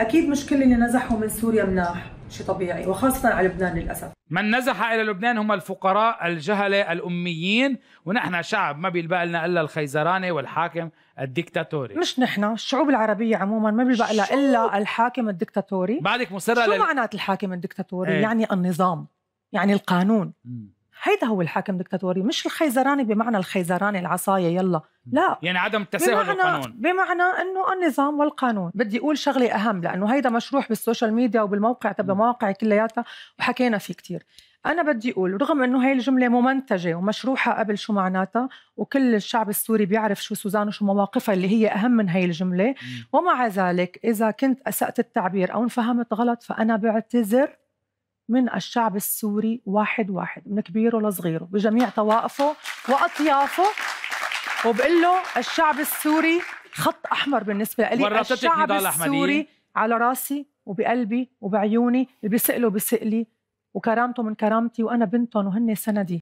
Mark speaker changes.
Speaker 1: اكيد مش كل اللي نزحوا من سوريا مناح شيء طبيعي وخاصة على لبنان للأسف
Speaker 2: من نزح إلى لبنان هم الفقراء الجهلة الأميين ونحن شعب ما بيلبق لنا إلا الخيزراني والحاكم الدكتاتوري مش
Speaker 1: نحن الشعوب العربية عموما ما بيلبق لها إلا الحاكم الدكتاتوري بعدك مصرة شو لل... معنات الحاكم الدكتاتوري؟ ايه؟ يعني النظام يعني القانون م. هيدا هو الحاكم دكتاتوري مش الخيزراني بمعنى الخيزراني العصايه يلا
Speaker 2: لا يعني عدم التساهل بالقانون
Speaker 1: بمعنى انه النظام والقانون بدي اقول شغله اهم لانه هيدا مشروح بالسوشيال ميديا وبالموقع تبع مواقع كلياتها وحكينا فيه كثير انا بدي اقول رغم انه هي الجمله ممنتجه ومشروحه قبل شو معناتها وكل الشعب السوري بيعرف شو سوزان وشو مواقفها اللي هي اهم من هي الجمله ومع ذلك اذا كنت اسات التعبير او انفهمت غلط فانا بعتذر من الشعب السوري واحد واحد من كبيره لصغيره بجميع طوائفه وأطيافه وبقول له الشعب السوري خط أحمر بالنسبة لي الشعب السوري على راسي وبقلبي وبعيوني اللي بيسأله بيسألي وكرامته من كرامتي وأنا بنتهم وهن سندي